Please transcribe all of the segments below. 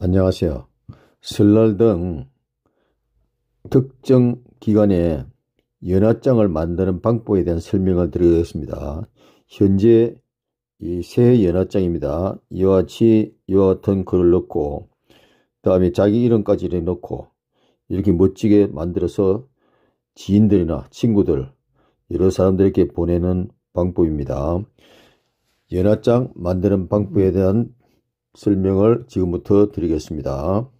안녕하세요. 설날 등 특정 기간에 연화장을 만드는 방법에 대한 설명을 드리겠습니다. 현재 이 새 연화장입니다. 이와 같이 이와 같은 글을 넣고 다음에 자기 이름까지 넣고 이렇게 멋지게 만들어서 지인들이나 친구들 여러 사람들에게 보내는 방법입니다. 연화장 만드는 방법에 대한 설명을 지금부터 드리겠습니다.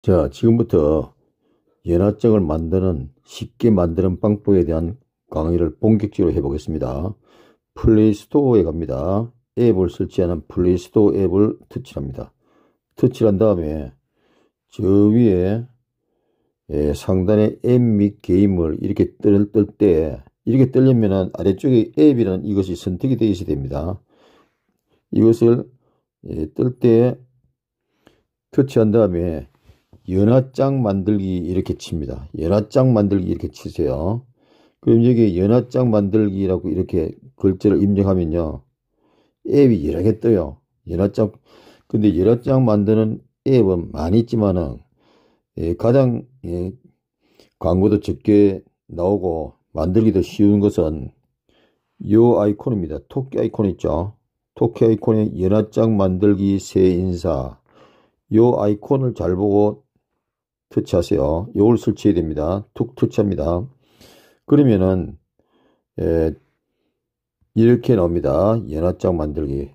자, 지금부터 연화장을 만드는 쉽게 만드는 방법에 대한 강의를 본격적으로 해보겠습니다. 플레이스토어에 갑니다. 앱을 설치하는 플레이스토어 앱을 터치합니다. 터치한 다음에 저 위에 예, 상단에 M 및 게임을 이렇게 뜰 때 이렇게 뜨려면 아래쪽에 앱이라는 이것이 선택이 되어 있어야 됩니다. 이것을 예, 뜰때 터치한 다음에 연화장 만들기 이렇게 칩니다. 연화장 만들기 이렇게 치세요. 그럼 여기 연화장 만들기라고 이렇게 글자를 입력하면요. 앱이 여러 개 떠요. 연화장 근데 연화장 만드는 앱은 많이 있지만은 예, 가장 예, 광고도 적게 나오고 만들기도 쉬운 것은 이 아이콘입니다. 토끼 아이콘 있죠. 토끼 아이콘의 연화장 만들기 새 인사 이 아이콘을 잘 보고 터치하세요. 이걸 설치해야 됩니다. 툭 터치합니다. 그러면은 예, 이렇게 나옵니다. 연화장 만들기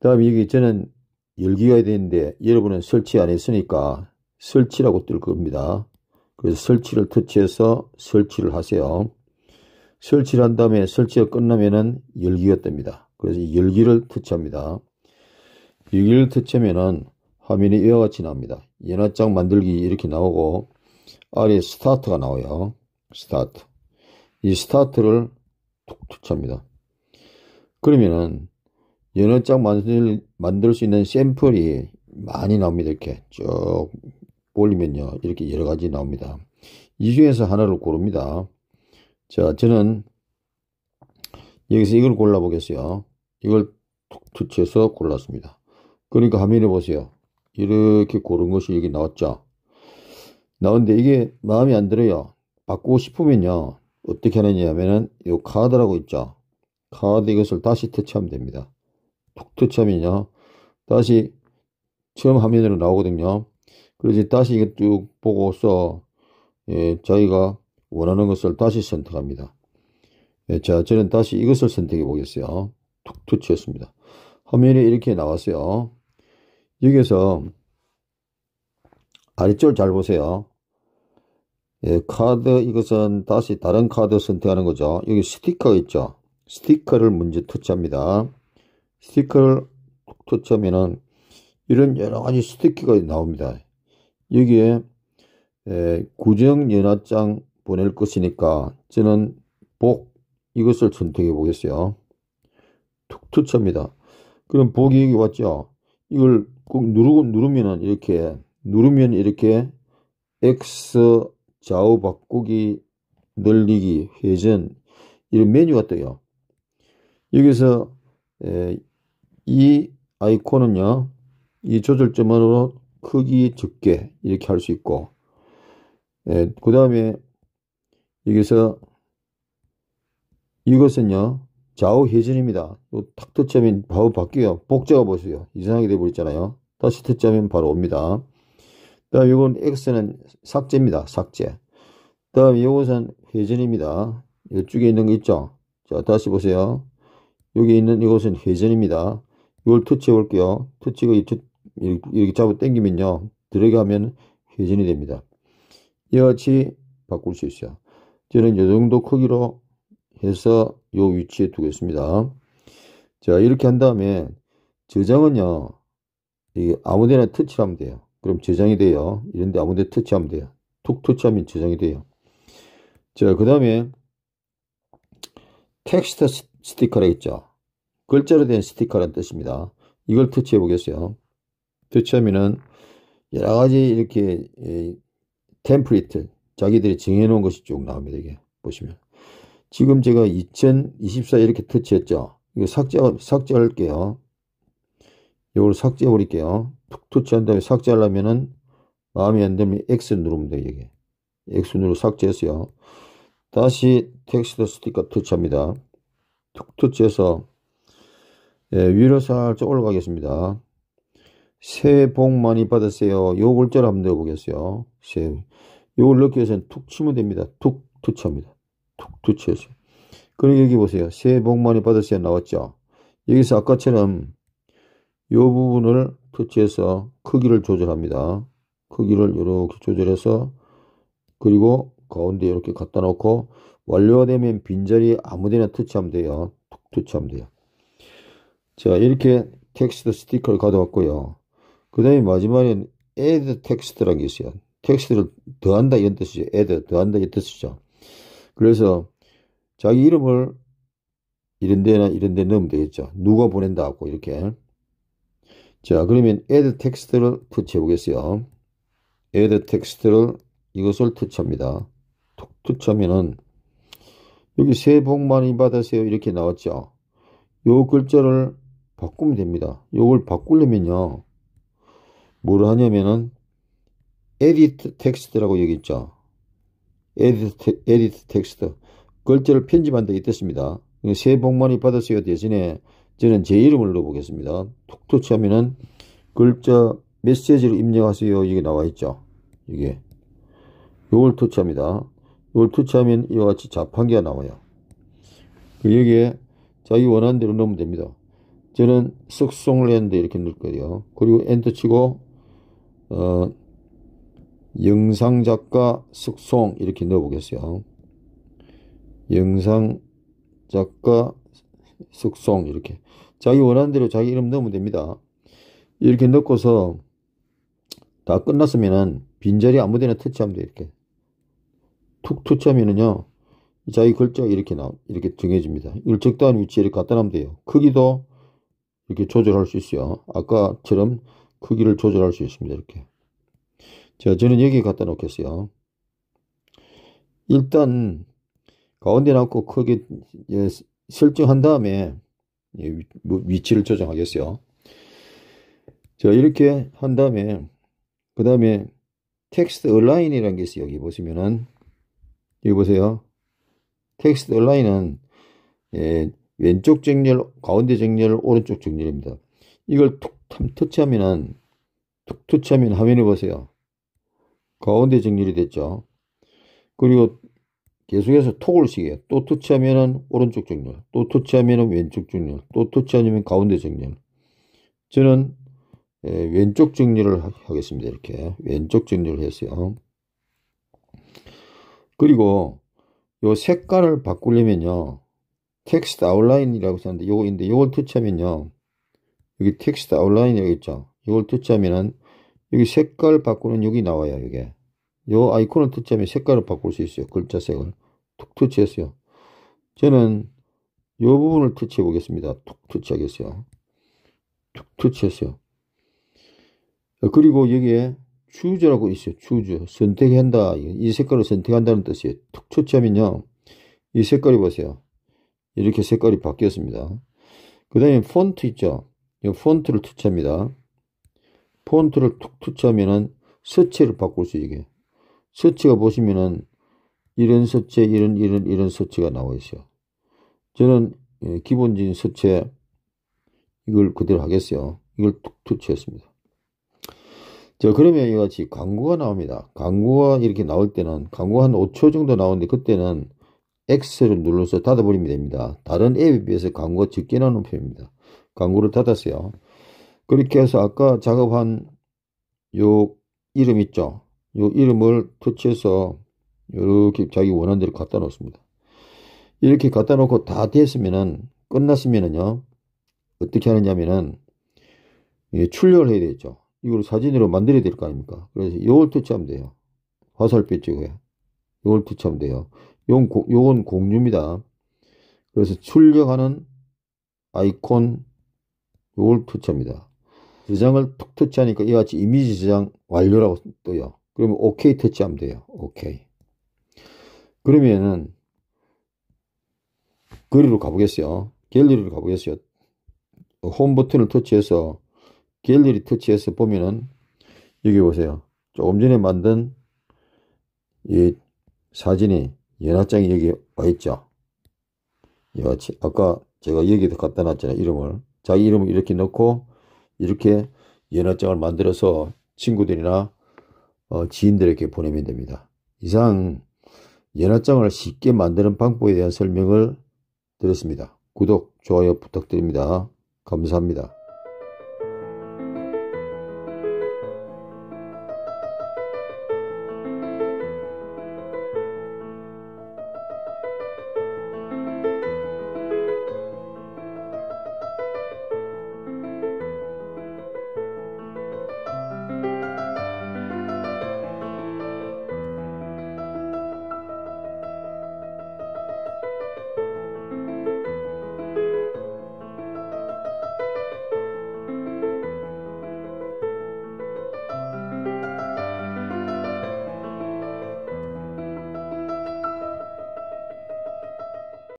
다음 여기 저는 열기가 되는데 여러분은 설치 안 했으니까 설치라고 뜰 겁니다. 그래서 설치를 터치해서 설치를 하세요. 설치를 한 다음에 설치가 끝나면은 열기가 뜹니다. 그래서 열기를 터치합니다. 열기를 터치하면은 화면이 이와 같이 나옵니다. 연화장 만들기 이렇게 나오고 아래 스타트가 나와요. 스타트. 이 스타트를 툭 터치합니다. 그러면은 연어장 만들, 만들 수 있는 샘플이 많이 나옵니다. 이렇게 쭉 올리면요. 이렇게 여러 가지 나옵니다. 이 중에서 하나를 고릅니다. 자, 저는 여기서 이걸 골라보겠어요. 이걸 툭툭쳐서 골랐습니다. 그러니까 화면에 보세요. 이렇게 고른 것이 여기 나왔죠. 나는데 이게 마음에 안 들어요. 바꾸고 싶으면요. 어떻게 하느냐 하면은 이 카드라고 있죠. 카드 이것을 다시 터치하면 됩니다. 툭 터치하면요. 다시 처음 화면으로 나오거든요. 그래서 다시 이거 쭉 보고서 예, 자기가 원하는 것을 다시 선택합니다. 예, 자, 저는 다시 이것을 선택해 보겠어요. 툭 터치했습니다. 화면이 이렇게 나왔어요. 여기서 아래쪽을 잘 보세요. 예, 카드 이것은 다시 다른 카드 선택하는 거죠. 여기 스티커 가 있죠. 스티커를 먼저 터치합니다. 스티커를 터치하면은 이런 여러 가지 스티커가 나옵니다. 여기에 구정연화장 보낼 것이니까 저는 복 이것을 선택해 보겠어요. 툭투입니다 그럼 복이 여기 왔죠. 이걸 꾹 누르고 누르면 이렇게 누르면 이렇게 X 좌우 바꾸기 늘리기 회전 이런 메뉴가 떠요. 여기서 이 아이콘은요. 이 조절점으로 크기 적게 이렇게 할 수 있고 예, 그 다음에 여기서 이것은요 좌우 회전입니다 탁 터치하면 바로 바뀌어요 복제가 보세요 이상하게 돼버렸잖아요 다시 터치하면 바로 옵니다 다음 이건 X는 삭제입니다 삭제 다음 이것은 회전입니다 이쪽에 있는 거 있죠 자 다시 보세요 여기 있는 이것은 회전입니다 이걸 터치해 볼게요 터치가 이쪽 이렇게 잡아 당기면요. 들어가면 회전이 됩니다. 이같이 바꿀 수 있어요. 저는 요 정도 크기로 해서 요 위치에 두겠습니다. 자, 이렇게 한 다음에 저장은요. 이게 아무데나 터치하면 돼요. 그럼 저장이 돼요. 이런데 아무데 터치하면 돼요. 툭 터치하면 저장이 돼요. 자, 그 다음에 텍스트 스티커라 했죠 글자로 된 스티커라는 뜻입니다. 이걸 터치해 보겠어요. 두하면은 여러 가지 이렇게 예, 템플릿을 자기들이 정해놓은 것이 쭉 나옵니다. 이게 보시면 지금 제가 2024 이렇게 터치했죠. 이거 삭제 삭제할게요. 이걸 삭제해 버릴게요. 툭 터치한 다음에 삭제하려면은 마음이안 들면 X 누르면 돼요. 이게 X 누르 삭제했어요. 다시 텍스트 스티커 터치합니다. 툭 터치해서 예, 위로 살짝 올라가겠습니다. 새해 복 많이 받으세요. 요 글자를 한번 넣어보겠어요. 새해. 요걸 넣기 위해서는 툭 치면 됩니다. 툭, 투쳐입니다. 툭, 투쳐에서. 그리고 여기 보세요. 새해 복 많이 받으세요. 나왔죠? 여기서 아까처럼 요 부분을 터치해서 크기를 조절합니다. 크기를 이렇게 조절해서 그리고 가운데 이렇게 갖다 놓고 완료가 되면 빈자리 아무데나 터치하면 돼요. 툭 터치하면 돼요. 자 이렇게 텍스트 스티커를 가져왔고요. 그 다음에 마지막에 add text라는 게 있어요. 텍스트를 더한다 이런 뜻이죠. add 더한다 이런 뜻이죠. 그래서 자기 이름을 이런 데나 이런 데 넣으면 되겠죠. 누가 보낸다 고 이렇게. 자 그러면 add 텍스트를 터치해 보겠어요. add 텍스트를 이것을 터치합니다. 툭 터치하면은 여기 새해 복 많이 받으세요 이렇게 나왔죠. 요 글자를 바꾸면 됩니다. 요걸 바꾸려면요. 뭘 하냐면은 edit text라고 여기 있죠. edit, edit text. 글자를 편집한다 이뜻입니다. 그러니까 새복 많이 받으세요 대신에 저는 제 이름을 넣어보겠습니다. 톡터치 하면은 글자 메시지를 입력하세요. 이게 나와 있죠. 이게. 요걸 터치합니다. 요걸 터치하면 이와 같이 자판기가 나와요. 그 여기에 자기 원하는 대로 넣으면 됩니다. 저는 석송을 했는데 이렇게 넣을 거예요. 그리고 엔터 치고 어, 영상작가 숙송 이렇게 넣어 보겠어요. 영상작가 숙송 이렇게 자기 원하는 대로 자기 이름 넣으면 됩니다. 이렇게 넣고서 다 끝났으면은 빈자리 아무데나 터치하면 돼 이렇게 툭 터치하면은요 자기 글자가 이렇게 나 이렇게 정해집니다. 이걸 적당한 위치에 이렇게 갖다 놓으면 돼요. 크기도 이렇게 조절할 수 있어요. 아까처럼 크기를 조절할 수 있습니다. 이렇게. 자, 저는 여기 갖다 놓겠어요. 일단 가운데 놓고 크게 예, 설정한 다음에 예, 뭐, 위치를 조정하겠어요. 자, 이렇게 한 다음에 그 다음에 텍스트 얼라인이라는 게 있어요. 여기 보시면은 여기 보세요. 텍스트 얼라인은 예, 왼쪽 정렬, 가운데 정렬, 오른쪽 정렬입니다. 이걸 툭탐 터치하면은 툭 터치하면 화면을 보세요. 가운데 정렬이 됐죠. 그리고 계속해서 토글식이에요. 또 터치하면은 오른쪽 정렬, 또 터치하면은 왼쪽 정렬, 또 터치하면 가운데 정렬. 저는 왼쪽 정렬을 하겠습니다. 이렇게 왼쪽 정렬을 했어요. 그리고 요 색깔을 바꾸려면요. 텍스트 아웃라인이라고 쓰는데 요거인데 요걸 터치하면요. 여기 텍스트 아웃라인 여기 있죠. 이걸 뜻자면은 여기 색깔 바꾸는 여기 나와요. 이게. 요 아이콘을 뜻자면 색깔을 바꿀 수 있어요. 글자 색을. 툭 터치했어요. 저는 요 부분을 터치해 보겠습니다. 툭 터치하겠어요. 툭 터치했어요. 어, 그리고 여기에 추즈라고 있어요. 추즈. 선택한다. 이 색깔을 선택한다는 뜻이에요. 툭 터치하면요. 이 색깔이 보세요. 이렇게 색깔이 바뀌었습니다. 그 다음에 폰트 있죠. 폰트를 투치합니다 폰트를 툭투치하면은 서체를 바꿀 수 있게. 서체가 보시면은 이런 서체, 이런, 이런, 이런 서체가 나와 있어요. 저는 예, 기본적인 서체 이걸 그대로 하겠어요. 이걸 툭투치했습니다 자, 그러면 이같이 광고가 나옵니다. 광고가 이렇게 나올 때는 광고한 5초 정도 나오는데 그때는 X를 눌러서 닫아버리면 됩니다. 다른 앱에 비해서 광고가 적게 나오는 편입니다. 광고를 닫았어요. 그렇게 해서 아까 작업한 요 이름 있죠. 요 이름을 터치해서 이렇게 자기 원하는 대로 갖다 놓습니다. 이렇게 갖다 놓고 다 됐으면은 끝났으면은요 어떻게 하느냐면은 예, 출력을 해야 되죠. 겠 이걸 사진으로 만들어야 될 거 아닙니까? 그래서 요걸 터치하면 돼요. 화살표 찍어요. 요걸 터치하면 돼요. 요건, 요건 공유입니다. 그래서 출력하는 아이콘 요걸 터치합니다. 저장을 툭 터치하니까 이와 같이 이미지 저장 완료라고 떠요. 그러면 OK 터치하면 돼요. OK. 그러면은 거리로 가보겠어요. 갤러리로 가보겠어요. 홈 버튼을 터치해서 갤러리 터치해서 보면은 여기 보세요. 조금 전에 만든 이 사진이 연합장이 여기 와 있죠. 이와 같이 아까 제가 여기도 갖다 놨잖아요. 이름을. 자기 이름을 이렇게 넣고 이렇게 연화장을 만들어서 친구들이나 어, 지인들에게 보내면 됩니다. 이상 연화장을 쉽게 만드는 방법에 대한 설명을 드렸습니다. 구독, 좋아요 부탁드립니다. 감사합니다.